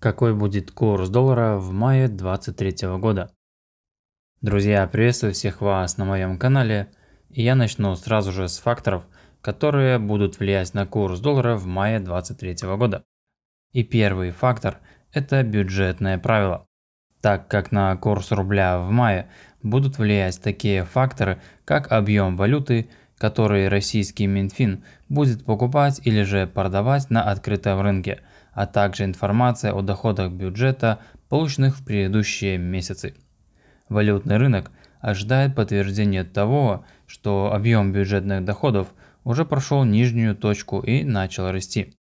Какой будет курс доллара в мае 2023 года? Друзья, приветствую всех вас на моем канале. И я начну сразу же с факторов, которые будут влиять на курс доллара в мае 2023 года. И первый фактор – это бюджетное правило. Так как на курс рубля в мае будут влиять такие факторы, как объем валюты, который российский Минфин будет покупать или же продавать на открытом рынке – а также информация о доходах бюджета, полученных в предыдущие месяцы. Валютный рынок ожидает подтверждения того, что объем бюджетных доходов уже прошел нижнюю точку и начал расти.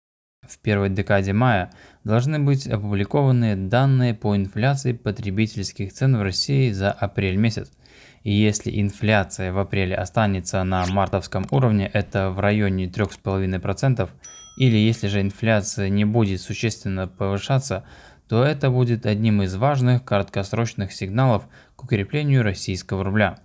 В первой декаде мая должны быть опубликованы данные по инфляции потребительских цен в России за апрель месяц. И если инфляция в апреле останется на мартовском уровне, это в районе 3,5%, или если же инфляция не будет существенно повышаться, то это будет одним из важных краткосрочных сигналов к укреплению российского рубля.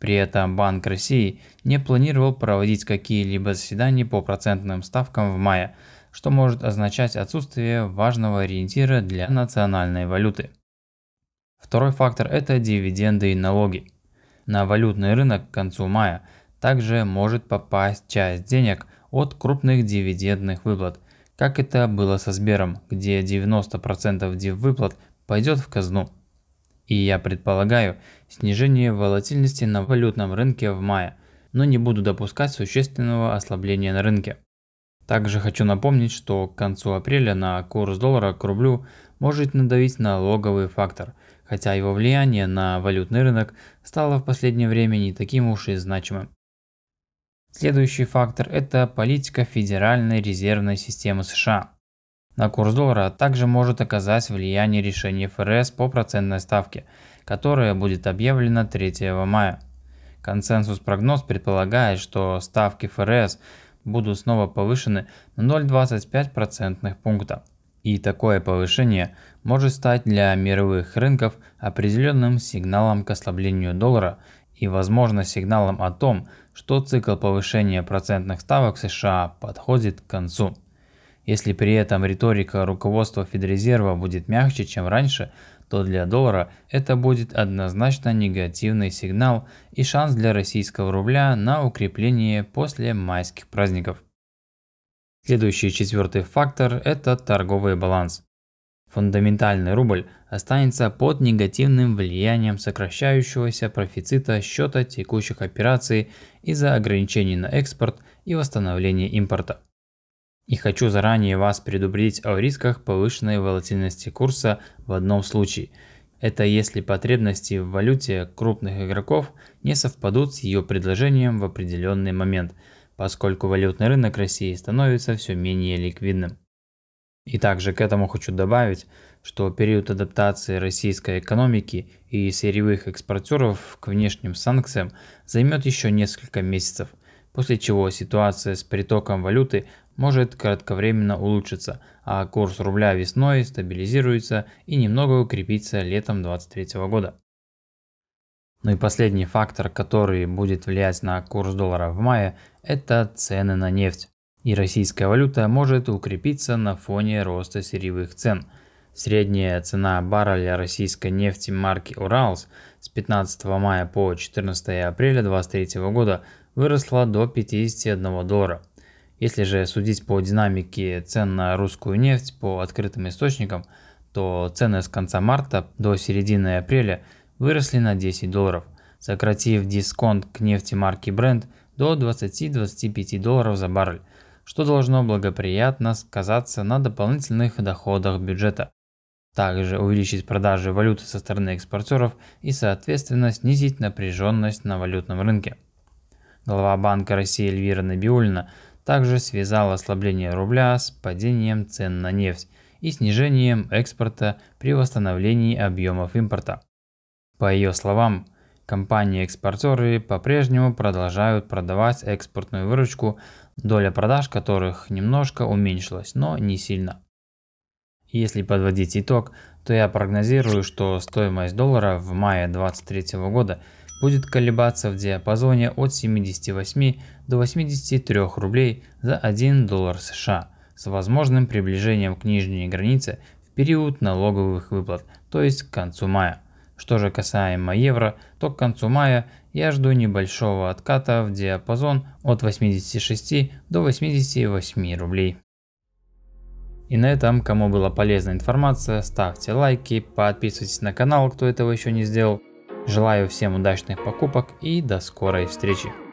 При этом Банк России не планировал проводить какие-либо заседания по процентным ставкам в мае, что может означать отсутствие важного ориентира для национальной валюты. Второй фактор – это дивиденды и налоги. На валютный рынок к концу мая также может попасть часть денег, от крупных дивидендных выплат, как это было со Сбером, где 90% выплат пойдет в казну. И я предполагаю снижение волатильности на валютном рынке в мае, но не буду допускать существенного ослабления на рынке. Также хочу напомнить, что к концу апреля на курс доллара к рублю может надавить налоговый фактор, хотя его влияние на валютный рынок стало в последнее время не таким уж и значимым. Следующий фактор – это политика Федеральной резервной системы США. На курс доллара также может оказать влияние решения ФРС по процентной ставке, которая будет объявлена 3 мая. Консенсус прогноз предполагает, что ставки ФРС будут снова повышены на 0,25% процентных пункта. И такое повышение может стать для мировых рынков определенным сигналом к ослаблению доллара – и, возможно, сигналом о том, что цикл повышения процентных ставок США подходит к концу. Если при этом риторика руководства Федрезерва будет мягче, чем раньше, то для доллара это будет однозначно негативный сигнал и шанс для российского рубля на укрепление после майских праздников. Следующий четвертый фактор – это торговый баланс. Фундаментальный рубль останется под негативным влиянием сокращающегося профицита счета текущих операций из-за ограничений на экспорт и восстановления импорта. И хочу заранее вас предупредить о рисках повышенной волатильности курса в одном случае. Это если потребности в валюте крупных игроков не совпадут с ее предложением в определенный момент, поскольку валютный рынок России становится все менее ликвидным. И также к этому хочу добавить, что период адаптации российской экономики и сырьевых экспортеров к внешним санкциям займет еще несколько месяцев, после чего ситуация с притоком валюты может кратковременно улучшиться, а курс рубля весной стабилизируется и немного укрепится летом 2023 года. Ну и последний фактор, который будет влиять на курс доллара в мае, это цены на нефть и российская валюта может укрепиться на фоне роста сырьевых цен. Средняя цена барреля российской нефти марки «Уралс» с 15 мая по 14 апреля 2023 года выросла до 51 доллара. Если же судить по динамике цен на русскую нефть по открытым источникам, то цены с конца марта до середины апреля выросли на 10 долларов, сократив дисконт к нефти марки Brent до 20-25 долларов за баррель что должно благоприятно сказаться на дополнительных доходах бюджета. Также увеличить продажи валюты со стороны экспортеров и, соответственно, снизить напряженность на валютном рынке. Глава Банка России Эльвира Набиулина также связала ослабление рубля с падением цен на нефть и снижением экспорта при восстановлении объемов импорта. По ее словам, Компании-экспортеры по-прежнему продолжают продавать экспортную выручку, доля продаж которых немножко уменьшилась, но не сильно. Если подводить итог, то я прогнозирую, что стоимость доллара в мае 2023 года будет колебаться в диапазоне от 78 до 83 рублей за 1 доллар США с возможным приближением к нижней границе в период налоговых выплат, то есть к концу мая. Что же касаемо евро, то к концу мая я жду небольшого отката в диапазон от 86 до 88 рублей. И на этом, кому была полезна информация, ставьте лайки, подписывайтесь на канал, кто этого еще не сделал. Желаю всем удачных покупок и до скорой встречи.